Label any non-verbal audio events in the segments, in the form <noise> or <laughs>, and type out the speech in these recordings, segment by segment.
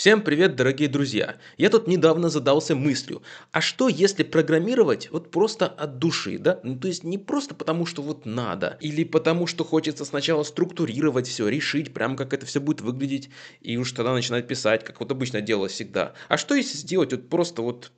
Всем привет, дорогие друзья! Я тут недавно задался мыслью, а что если программировать вот просто от души, да? Ну то есть не просто потому, что вот надо, или потому, что хочется сначала структурировать все, решить прям, как это все будет выглядеть, и уж тогда начинать писать, как вот обычно дело всегда. А что если сделать вот просто вот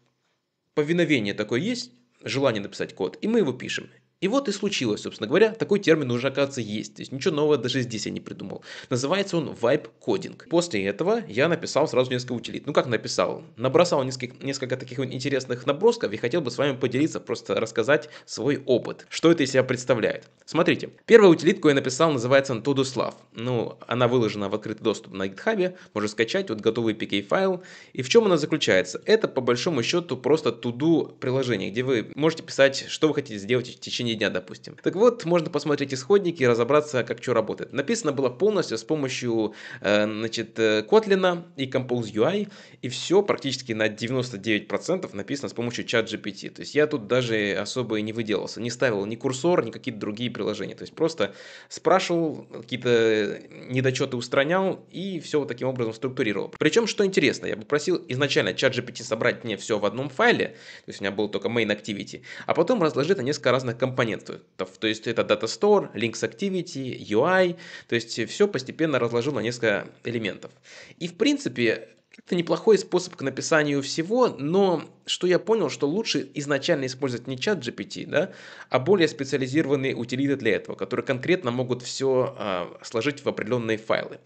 повиновение такое есть, желание написать код, и мы его пишем. И вот и случилось, собственно говоря, такой термин уже, оказывается, есть. То есть ничего нового даже здесь я не придумал. Называется он Vibe Coding. После этого я написал сразу несколько утилит. Ну как написал? Набросал несколько, несколько таких интересных набросков и хотел бы с вами поделиться, просто рассказать свой опыт. Что это из себя представляет? Смотрите, первую утилитку я написал, называется Todoslav. Ну, она выложена в открытый доступ на GitHub, можно скачать вот готовый PK файл. И в чем она заключается? Это по большому счету просто туду приложение, где вы можете писать, что вы хотите сделать в течение течение дня, допустим. Так вот, можно посмотреть исходники и разобраться, как что работает. Написано было полностью с помощью э, значит, э, Kotlin и Compose UI, и все практически на 99% написано с помощью чат GPT. То есть я тут даже особо и не выделался, не ставил ни курсор, ни какие-то другие приложения. То есть просто спрашивал, какие-то э, недочеты устранял и все вот таким образом структурировал. Причем, что интересно, я попросил изначально чат GPT собрать мне все в одном файле, то есть у меня был только main activity, а потом разложить на несколько разных компонентов компонентов. То есть это Data Store, Links Activity, UI. То есть все постепенно разложил на несколько элементов. И в принципе это неплохой способ к написанию всего, но что я понял, что лучше изначально использовать не чат GPT, да, а более специализированные утилиты для этого, которые конкретно могут все а, сложить в определенные файлы.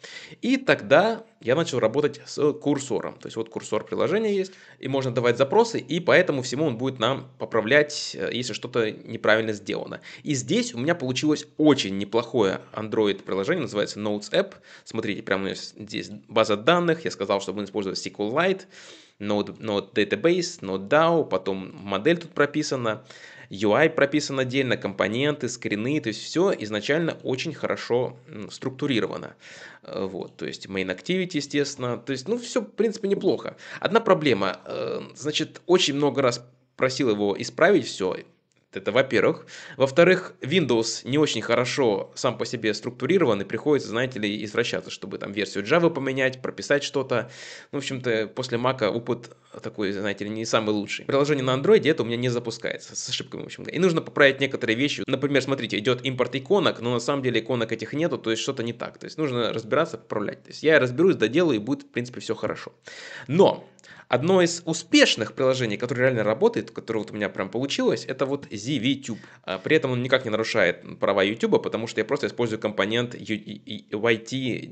И тогда я начал работать с курсором. То есть вот курсор приложения есть, и можно давать запросы, и поэтому всему он будет нам поправлять, э, если что-то неправильно сделано. И здесь у меня получилось очень неплохое Android приложение, называется Notes App. Смотрите, прямо здесь база данных, я сказал, что будем использовать SQLite, Node, Node Database, Node DAO, потом модель тут прописана. UI прописан отдельно, компоненты, скрины, то есть все изначально очень хорошо структурировано. Э, вот, то есть main activity, естественно, то есть, ну, все, в принципе, неплохо. Одна проблема, э, значит, очень много раз просил его исправить все, это во-первых. Во-вторых, Windows не очень хорошо сам по себе структурирован, и приходится, знаете ли, извращаться, чтобы там версию Java поменять, прописать что-то. Ну, в общем-то, после Mac а опыт такой, знаете ли, не самый лучший. Приложение на Android это у меня не запускается, с ошибками, в общем-то. И нужно поправить некоторые вещи. Например, смотрите, идет импорт иконок, но на самом деле иконок этих нету, то есть что-то не так. То есть нужно разбираться, поправлять. То есть я разберусь, доделаю, и будет, в принципе, все хорошо. Но Одно из успешных приложений, которое реально работает, которое вот у меня прям получилось, это вот ZVTube. А, при этом он никак не нарушает права YouTube, потому что я просто использую компонент YT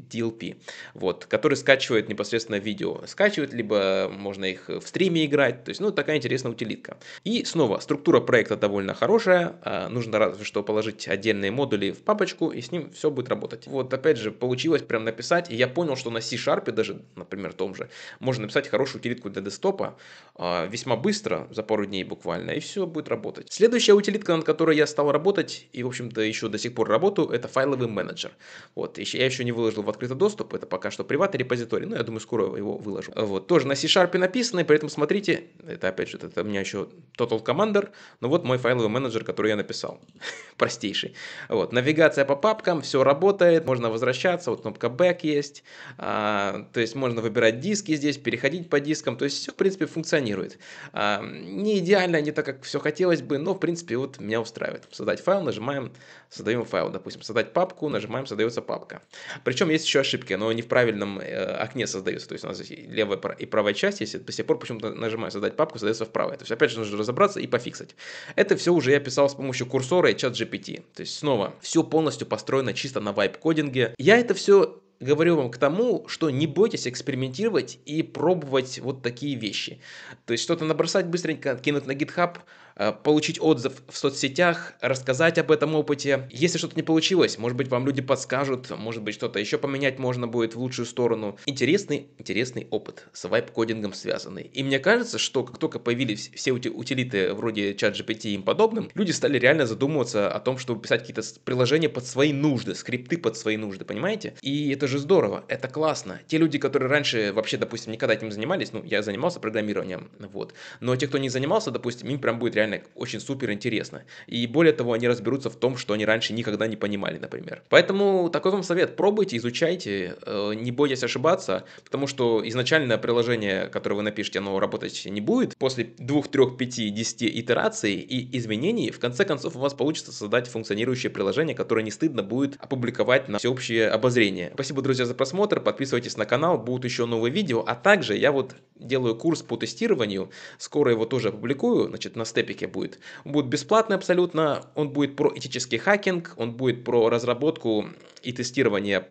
DLP, вот, который скачивает непосредственно видео. Скачивает, либо можно их в стриме играть. То есть, ну, такая интересная утилитка. И снова, структура проекта довольно хорошая. А, нужно разве что положить отдельные модули в папочку, и с ним все будет работать. Вот, опять же, получилось прям написать, и я понял, что на C-Sharp даже, например, том же, можно написать хорошую утилитку для десктопа а, весьма быстро, за пару дней буквально, и все будет работать. Следующая утилитка, над которой я стал работать, и, в общем-то, еще до сих пор работаю, это файловый менеджер. Вот, еще я еще не выложил в открытый доступ, это пока что приватный репозиторий, но я думаю, скоро его выложу. А вот, тоже на C-Sharp написано, и при этом смотрите, это опять же, это у меня еще Total Commander, но вот мой файловый менеджер, который я написал, <laughs> простейший. Вот, навигация по папкам, все работает, можно возвращаться, вот кнопка Back есть, а, то есть можно выбирать диски здесь, переходить по диску, диском. То есть все, в принципе, функционирует. А, не идеально, не так, как все хотелось бы, но, в принципе, вот меня устраивает. Создать файл, нажимаем, создаем файл. Допустим, создать папку, нажимаем, создается папка. Причем есть еще ошибки, но не в правильном э, окне создаются То есть у нас здесь левая и правая часть, если до сих пор почему-то нажимаю создать папку, создается в правой. То есть, опять же, нужно разобраться и пофиксать. Это все уже я писал с помощью курсора и чат GPT. То есть, снова, все полностью построено чисто на вайп-кодинге. Я это все говорю вам к тому, что не бойтесь экспериментировать и пробовать вот такие вещи. То есть что-то набросать быстренько, кинуть на GitHub, Э, получить отзыв в соцсетях, рассказать об этом опыте. Если что-то не получилось, может быть, вам люди подскажут, может быть, что-то еще поменять можно будет в лучшую сторону. Интересный, интересный опыт с вайп-кодингом связанный. И мне кажется, что как только появились все эти утилиты вроде чат ChatGPT и им подобным, люди стали реально задумываться о том, чтобы писать какие-то приложения под свои нужды, скрипты под свои нужды, понимаете? И это же здорово, это классно. Те люди, которые раньше вообще, допустим, никогда этим занимались, ну, я занимался программированием, вот. Но те, кто не занимался, допустим, им прям будет реально реально очень супер интересно. И более того, они разберутся в том, что они раньше никогда не понимали, например. Поэтому такой вам совет. Пробуйте, изучайте, э, не бойтесь ошибаться, потому что изначальное приложение, которое вы напишете, оно работать не будет. После 2, 3, 5, 10 итераций и изменений, в конце концов, у вас получится создать функционирующее приложение, которое не стыдно будет опубликовать на всеобщее обозрение. Спасибо, друзья, за просмотр. Подписывайтесь на канал, будут еще новые видео. А также я вот делаю курс по тестированию. Скоро его тоже опубликую, значит, на степе топике будет. Он будет бесплатный абсолютно, он будет про этический хакинг, он будет про разработку и тестирование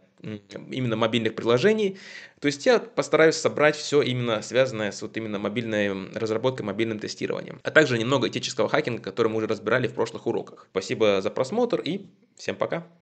именно мобильных приложений. То есть я постараюсь собрать все именно связанное с вот именно мобильной разработкой, мобильным тестированием. А также немного этического хакинга, который мы уже разбирали в прошлых уроках. Спасибо за просмотр и всем пока.